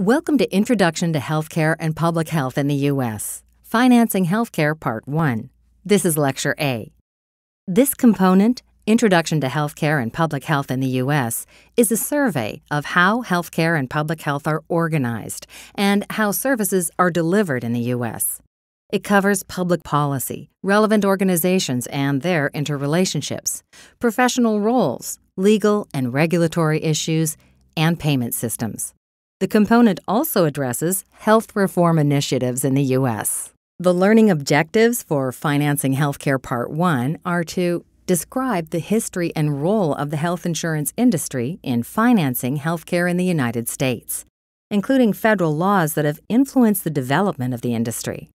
Welcome to Introduction to Healthcare and Public Health in the U.S. Financing Healthcare Part 1. This is Lecture A. This component, Introduction to Healthcare and Public Health in the U.S., is a survey of how healthcare and public health are organized and how services are delivered in the U.S. It covers public policy, relevant organizations and their interrelationships, professional roles, legal and regulatory issues, and payment systems. The component also addresses health reform initiatives in the U.S. The learning objectives for Financing Healthcare Part 1 are to describe the history and role of the health insurance industry in financing healthcare in the United States, including federal laws that have influenced the development of the industry.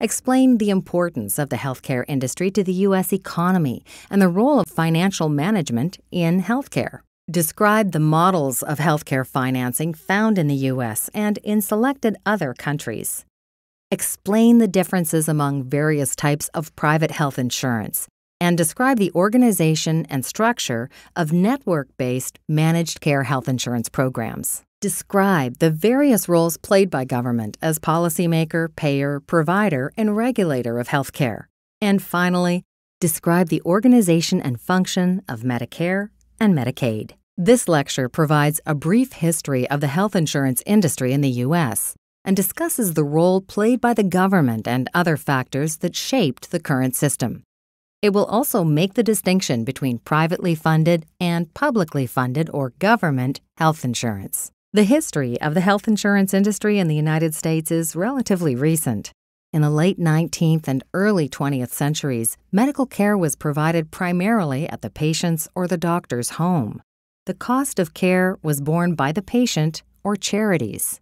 Explain the importance of the healthcare industry to the U.S. economy and the role of financial management in healthcare. Describe the models of healthcare financing found in the U.S. and in selected other countries. Explain the differences among various types of private health insurance and describe the organization and structure of network based managed care health insurance programs. Describe the various roles played by government as policymaker, payer, provider, and regulator of healthcare. And finally, describe the organization and function of Medicare, and Medicaid. This lecture provides a brief history of the health insurance industry in the U.S. and discusses the role played by the government and other factors that shaped the current system. It will also make the distinction between privately funded and publicly funded or government health insurance. The history of the health insurance industry in the United States is relatively recent. In the late 19th and early 20th centuries, medical care was provided primarily at the patient's or the doctor's home. The cost of care was borne by the patient or charities.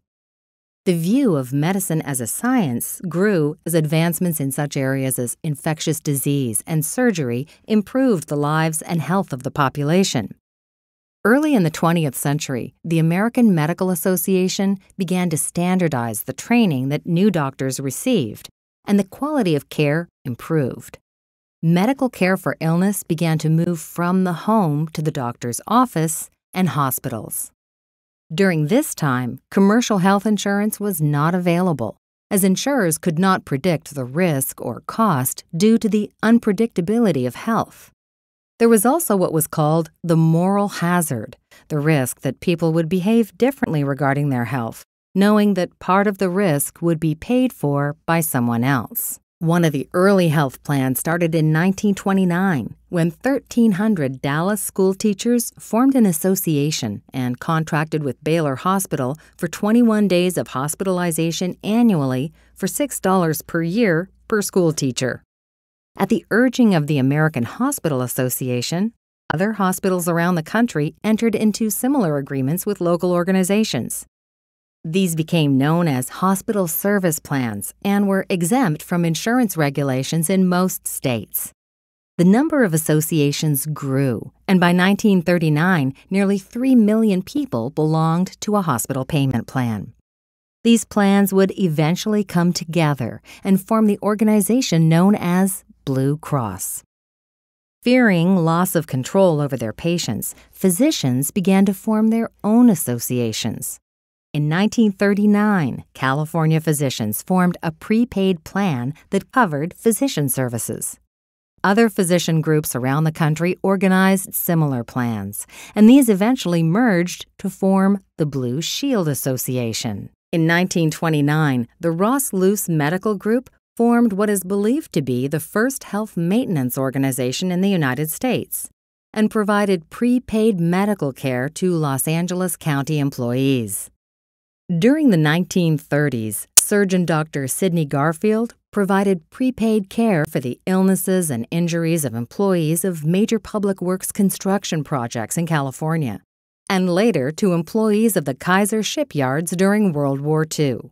The view of medicine as a science grew as advancements in such areas as infectious disease and surgery improved the lives and health of the population. Early in the 20th century, the American Medical Association began to standardize the training that new doctors received, and the quality of care improved. Medical care for illness began to move from the home to the doctor's office and hospitals. During this time, commercial health insurance was not available, as insurers could not predict the risk or cost due to the unpredictability of health. There was also what was called the moral hazard, the risk that people would behave differently regarding their health, knowing that part of the risk would be paid for by someone else. One of the early health plans started in 1929 when 1,300 Dallas school teachers formed an association and contracted with Baylor Hospital for 21 days of hospitalization annually for $6 per year per school teacher. At the urging of the American Hospital Association, other hospitals around the country entered into similar agreements with local organizations. These became known as hospital service plans and were exempt from insurance regulations in most states. The number of associations grew, and by 1939, nearly 3 million people belonged to a hospital payment plan. These plans would eventually come together and form the organization known as Blue Cross. Fearing loss of control over their patients, physicians began to form their own associations. In 1939, California physicians formed a prepaid plan that covered physician services. Other physician groups around the country organized similar plans, and these eventually merged to form the Blue Shield Association. In 1929, the Ross Luce Medical Group formed what is believed to be the first health maintenance organization in the United States and provided prepaid medical care to Los Angeles County employees. During the 1930s, surgeon Dr. Sidney Garfield provided prepaid care for the illnesses and injuries of employees of major public works construction projects in California, and later to employees of the Kaiser shipyards during World War II.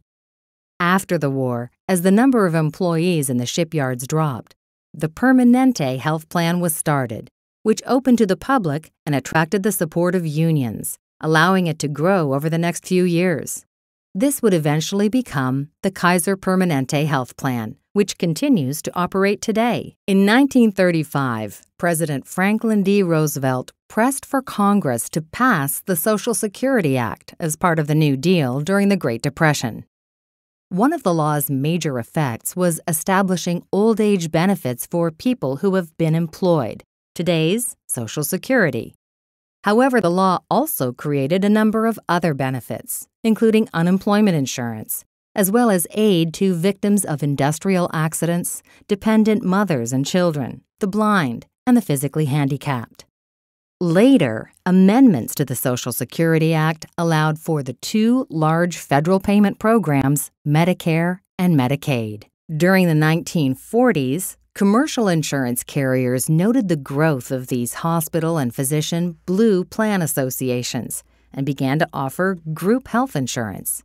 After the war, as the number of employees in the shipyards dropped, the Permanente health plan was started, which opened to the public and attracted the support of unions, allowing it to grow over the next few years. This would eventually become the Kaiser Permanente Health Plan, which continues to operate today. In 1935, President Franklin D. Roosevelt pressed for Congress to pass the Social Security Act as part of the New Deal during the Great Depression. One of the law's major effects was establishing old age benefits for people who have been employed, today's Social Security. However, the law also created a number of other benefits, including unemployment insurance, as well as aid to victims of industrial accidents, dependent mothers and children, the blind, and the physically handicapped. Later, amendments to the Social Security Act allowed for the two large federal payment programs, Medicare and Medicaid. During the 1940s, commercial insurance carriers noted the growth of these hospital and physician blue plan associations and began to offer group health insurance.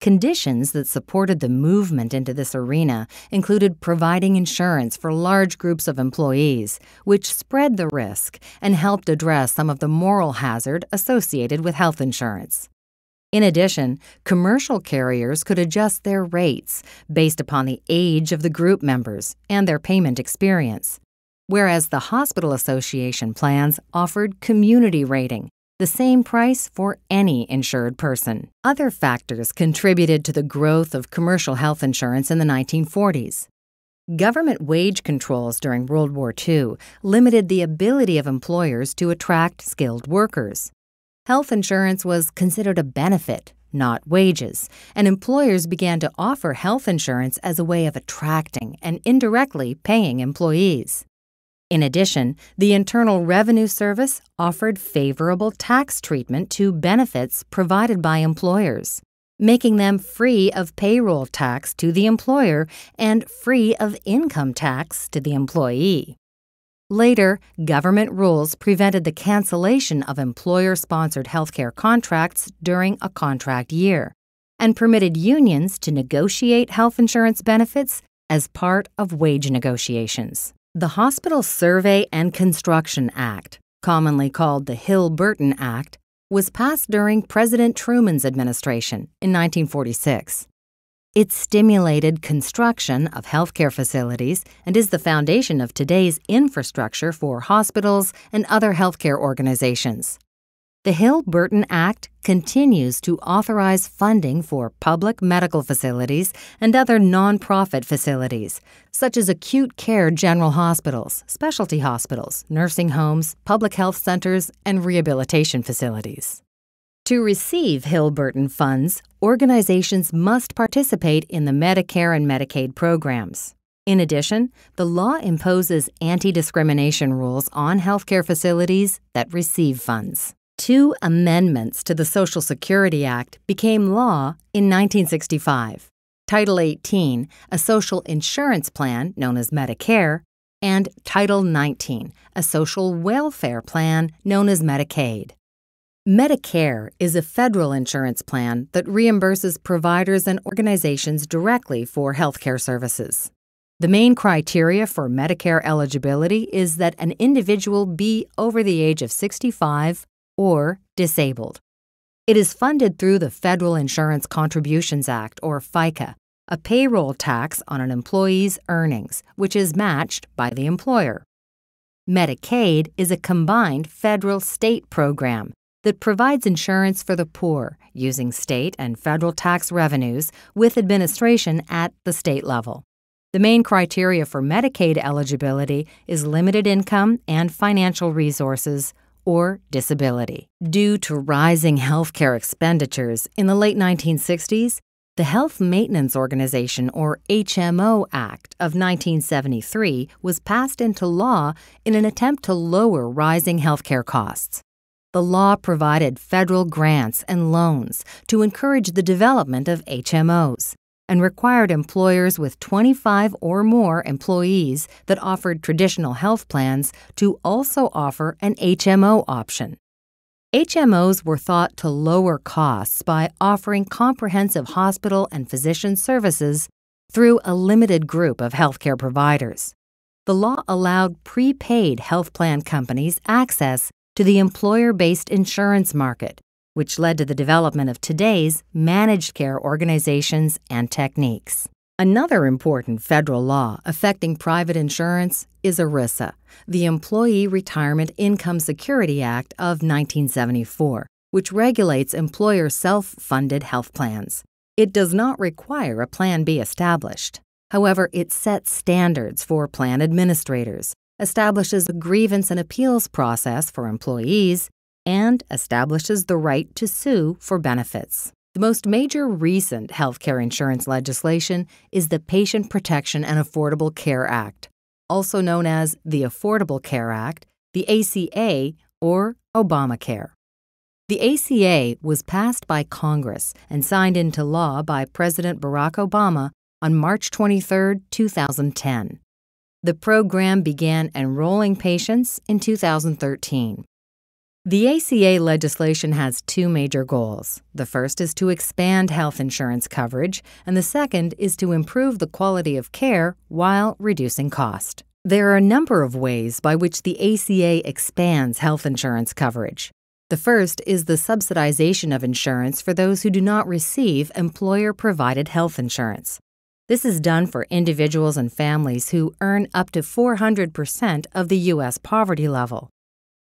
Conditions that supported the movement into this arena included providing insurance for large groups of employees, which spread the risk and helped address some of the moral hazard associated with health insurance. In addition, commercial carriers could adjust their rates based upon the age of the group members and their payment experience, whereas the hospital association plans offered community rating the same price for any insured person. Other factors contributed to the growth of commercial health insurance in the 1940s. Government wage controls during World War II limited the ability of employers to attract skilled workers. Health insurance was considered a benefit, not wages, and employers began to offer health insurance as a way of attracting and indirectly paying employees. In addition, the Internal Revenue Service offered favorable tax treatment to benefits provided by employers, making them free of payroll tax to the employer and free of income tax to the employee. Later, government rules prevented the cancellation of employer sponsored healthcare contracts during a contract year and permitted unions to negotiate health insurance benefits as part of wage negotiations. The Hospital Survey and Construction Act, commonly called the Hill Burton Act, was passed during President Truman's administration in 1946. It stimulated construction of healthcare facilities and is the foundation of today's infrastructure for hospitals and other healthcare organizations. The Hill Burton Act continues to authorize funding for public medical facilities and other nonprofit facilities, such as acute care general hospitals, specialty hospitals, nursing homes, public health centers, and rehabilitation facilities. To receive Hill Burton funds, organizations must participate in the Medicare and Medicaid programs. In addition, the law imposes anti discrimination rules on healthcare facilities that receive funds. Two amendments to the Social Security Act became law in 1965 Title 18, a social insurance plan known as Medicare, and Title 19, a social welfare plan known as Medicaid. Medicare is a federal insurance plan that reimburses providers and organizations directly for healthcare services. The main criteria for Medicare eligibility is that an individual be over the age of 65 or disabled. It is funded through the Federal Insurance Contributions Act, or FICA, a payroll tax on an employee's earnings, which is matched by the employer. Medicaid is a combined federal state program that provides insurance for the poor using state and federal tax revenues with administration at the state level. The main criteria for Medicaid eligibility is limited income and financial resources or disability. Due to rising healthcare expenditures in the late 1960s, the Health Maintenance Organization, or HMO Act of 1973, was passed into law in an attempt to lower rising healthcare costs. The law provided federal grants and loans to encourage the development of HMOs and required employers with 25 or more employees that offered traditional health plans to also offer an HMO option. HMOs were thought to lower costs by offering comprehensive hospital and physician services through a limited group of healthcare providers. The law allowed prepaid health plan companies access to the employer based insurance market, which led to the development of today's managed care organizations and techniques. Another important federal law affecting private insurance is ERISA, the Employee Retirement Income Security Act of 1974, which regulates employer self funded health plans. It does not require a plan be established. However, it sets standards for plan administrators, establishes a grievance and appeals process for employees, and establishes the right to sue for benefits. The most major recent healthcare insurance legislation is the Patient Protection and Affordable Care Act, also known as the Affordable Care Act, the ACA, or Obamacare. The ACA was passed by Congress and signed into law by President Barack Obama on March 23, 2010. The program began enrolling patients in 2013. The ACA legislation has two major goals. The first is to expand health insurance coverage, and the second is to improve the quality of care while reducing cost. There are a number of ways by which the ACA expands health insurance coverage. The first is the subsidization of insurance for those who do not receive employer provided health insurance. This is done for individuals and families who earn up to 400% of the U.S. poverty level.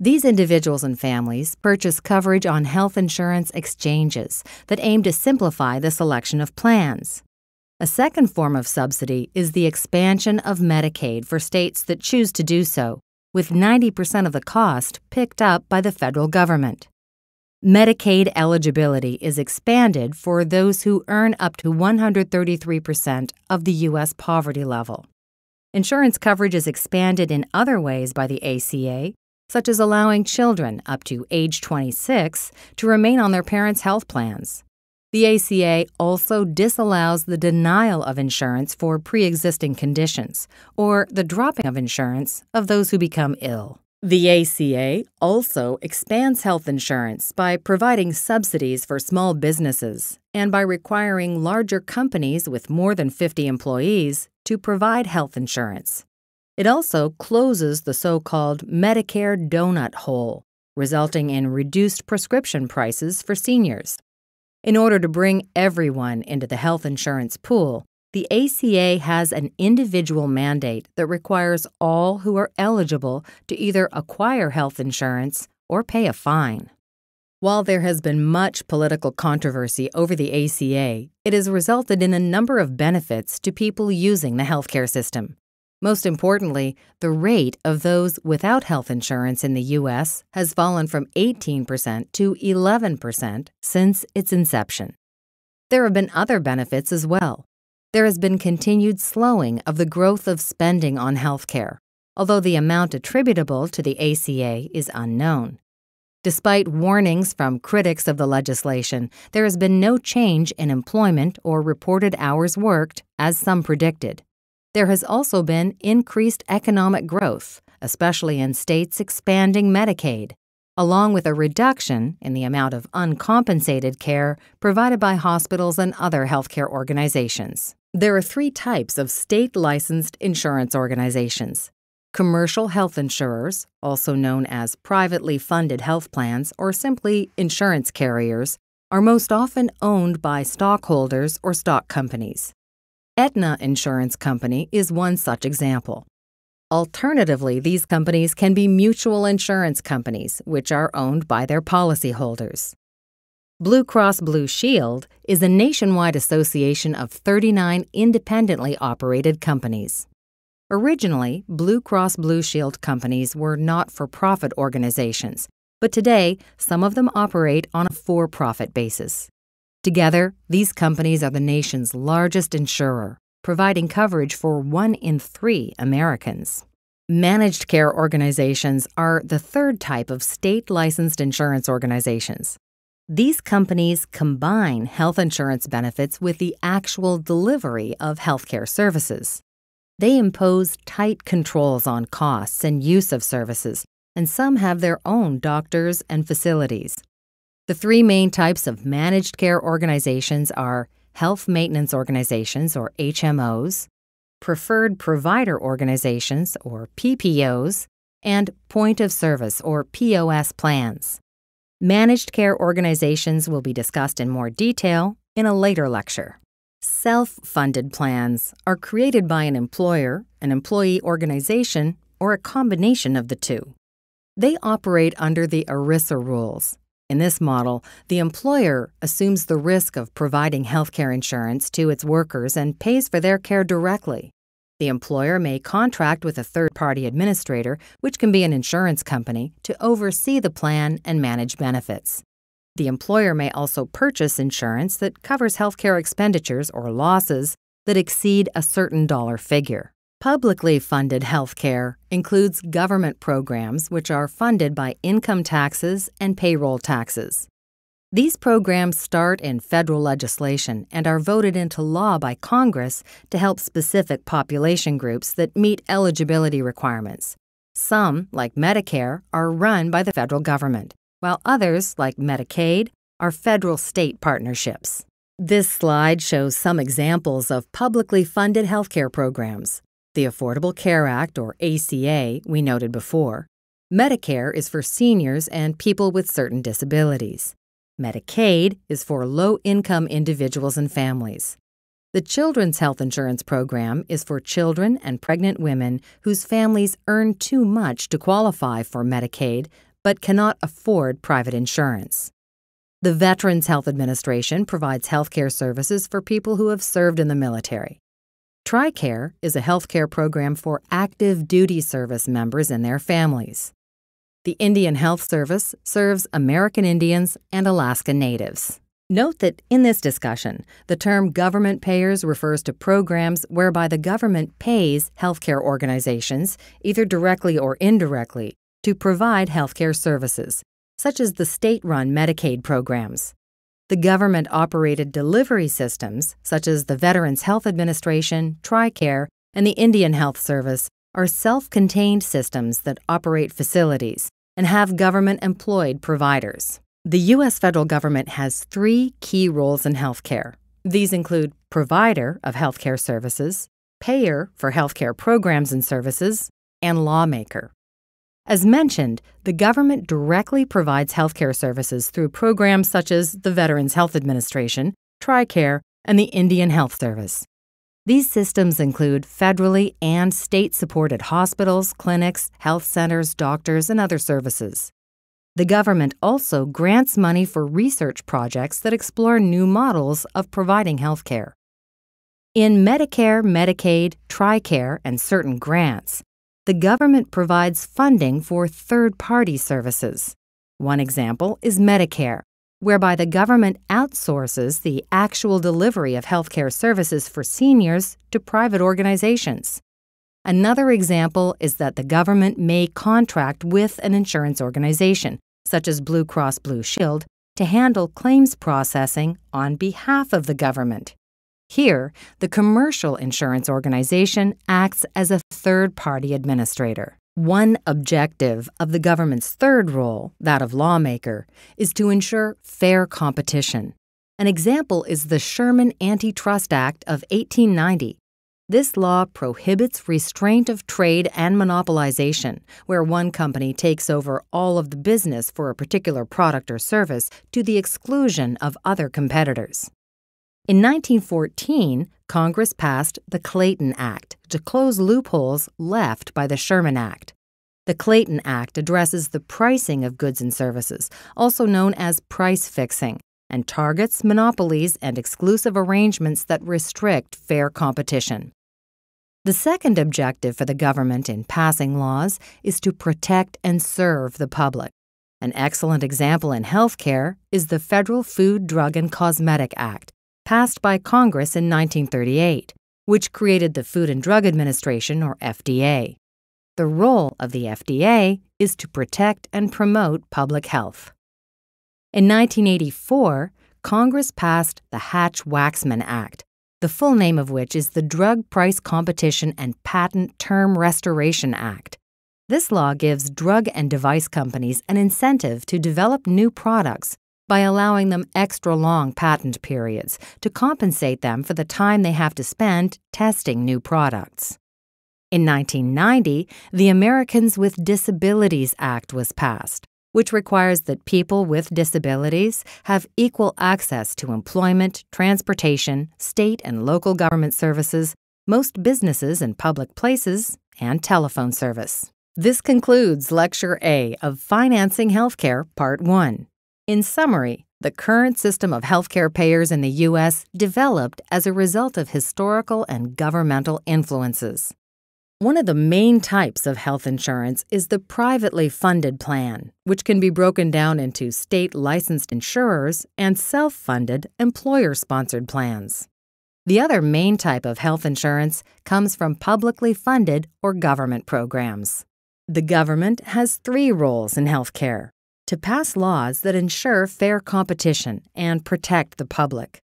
These individuals and families purchase coverage on health insurance exchanges that aim to simplify the selection of plans. A second form of subsidy is the expansion of Medicaid for states that choose to do so, with 90% of the cost picked up by the federal government. Medicaid eligibility is expanded for those who earn up to 133% of the U.S. poverty level. Insurance coverage is expanded in other ways by the ACA, such as allowing children up to age 26 to remain on their parents' health plans. The ACA also disallows the denial of insurance for pre existing conditions or the dropping of insurance of those who become ill. The ACA also expands health insurance by providing subsidies for small businesses and by requiring larger companies with more than 50 employees to provide health insurance. It also closes the so called Medicare donut hole, resulting in reduced prescription prices for seniors. In order to bring everyone into the health insurance pool, the ACA has an individual mandate that requires all who are eligible to either acquire health insurance or pay a fine. While there has been much political controversy over the ACA, it has resulted in a number of benefits to people using the healthcare system. Most importantly, the rate of those without health insurance in the U.S. has fallen from 18% to 11% since its inception. There have been other benefits as well. There has been continued slowing of the growth of spending on health care, although the amount attributable to the ACA is unknown. Despite warnings from critics of the legislation, there has been no change in employment or reported hours worked, as some predicted. There has also been increased economic growth, especially in states expanding Medicaid, along with a reduction in the amount of uncompensated care provided by hospitals and other healthcare organizations. There are three types of state licensed insurance organizations commercial health insurers, also known as privately funded health plans or simply insurance carriers, are most often owned by stockholders or stock companies. Etna Insurance Company is one such example. Alternatively, these companies can be mutual insurance companies, which are owned by their policyholders. Blue Cross Blue Shield is a nationwide association of 39 independently operated companies. Originally, Blue Cross Blue Shield companies were not for profit organizations, but today some of them operate on a for profit basis. Together, these companies are the nation's largest insurer, providing coverage for one in three Americans. Managed care organizations are the third type of state licensed insurance organizations. These companies combine health insurance benefits with the actual delivery of healthcare services. They impose tight controls on costs and use of services, and some have their own doctors and facilities. The three main types of managed care organizations are health maintenance organizations, or HMOs, preferred provider organizations, or PPOs, and point of service, or POS plans. Managed care organizations will be discussed in more detail in a later lecture. Self funded plans are created by an employer, an employee organization, or a combination of the two. They operate under the ERISA rules, in this model, the employer assumes the risk of providing health care insurance to its workers and pays for their care directly. The employer may contract with a third party administrator, which can be an insurance company, to oversee the plan and manage benefits. The employer may also purchase insurance that covers healthcare expenditures or losses that exceed a certain dollar figure. Publicly funded healthcare includes government programs which are funded by income taxes and payroll taxes. These programs start in federal legislation and are voted into law by Congress to help specific population groups that meet eligibility requirements. Some, like Medicare, are run by the federal government, while others, like Medicaid, are federal state partnerships. This slide shows some examples of publicly funded healthcare programs. The Affordable Care Act, or ACA, we noted before. Medicare is for seniors and people with certain disabilities. Medicaid is for low income individuals and families. The Children's Health Insurance Program is for children and pregnant women whose families earn too much to qualify for Medicaid but cannot afford private insurance. The Veterans Health Administration provides health care services for people who have served in the military. TRICARE is a healthcare program for active duty service members and their families. The Indian Health Service serves American Indians and Alaska Natives. Note that in this discussion, the term government payers refers to programs whereby the government pays healthcare organizations, either directly or indirectly, to provide healthcare services, such as the state run Medicaid programs the government operated delivery systems, such as the Veterans Health Administration, TRICARE, and the Indian Health Service, are self contained systems that operate facilities and have government employed providers. The U.S. federal government has three key roles in healthcare. These include provider of healthcare services, payer for healthcare programs and services, and lawmaker. As mentioned, the government directly provides healthcare services through programs such as the Veterans Health Administration, TRICARE, and the Indian Health Service. These systems include federally and state supported hospitals, clinics, health centers, doctors, and other services. The government also grants money for research projects that explore new models of providing healthcare. In Medicare, Medicaid, TRICARE, and certain grants, the government provides funding for third party services. One example is Medicare, whereby the government outsources the actual delivery of healthcare services for seniors to private organizations. Another example is that the government may contract with an insurance organization, such as Blue Cross Blue Shield, to handle claims processing on behalf of the government. Here, the commercial insurance organization acts as a third party administrator. One objective of the government's third role, that of lawmaker, is to ensure fair competition. An example is the Sherman Antitrust Act of 1890. This law prohibits restraint of trade and monopolization, where one company takes over all of the business for a particular product or service to the exclusion of other competitors. In 1914, Congress passed the Clayton Act to close loopholes left by the Sherman Act. The Clayton Act addresses the pricing of goods and services, also known as price fixing, and targets monopolies and exclusive arrangements that restrict fair competition. The second objective for the government in passing laws is to protect and serve the public. An excellent example in healthcare is the Federal Food, Drug, and Cosmetic Act, passed by Congress in 1938, which created the Food and Drug Administration, or FDA. The role of the FDA is to protect and promote public health. In 1984, Congress passed the Hatch Waxman Act, the full name of which is the Drug Price Competition and Patent Term Restoration Act. This law gives drug and device companies an incentive to develop new products by allowing them extra long patent periods to compensate them for the time they have to spend testing new products. In 1990, the Americans with Disabilities Act was passed, which requires that people with disabilities have equal access to employment, transportation, state and local government services, most businesses and public places, and telephone service. This concludes Lecture A of Financing Healthcare, Part 1. In summary, the current system of healthcare payers in the U.S. developed as a result of historical and governmental influences. One of the main types of health insurance is the privately funded plan, which can be broken down into state licensed insurers and self funded, employer sponsored plans. The other main type of health insurance comes from publicly funded or government programs. The government has three roles in healthcare to pass laws that ensure fair competition and protect the public,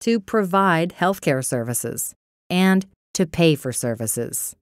to provide healthcare services, and to pay for services.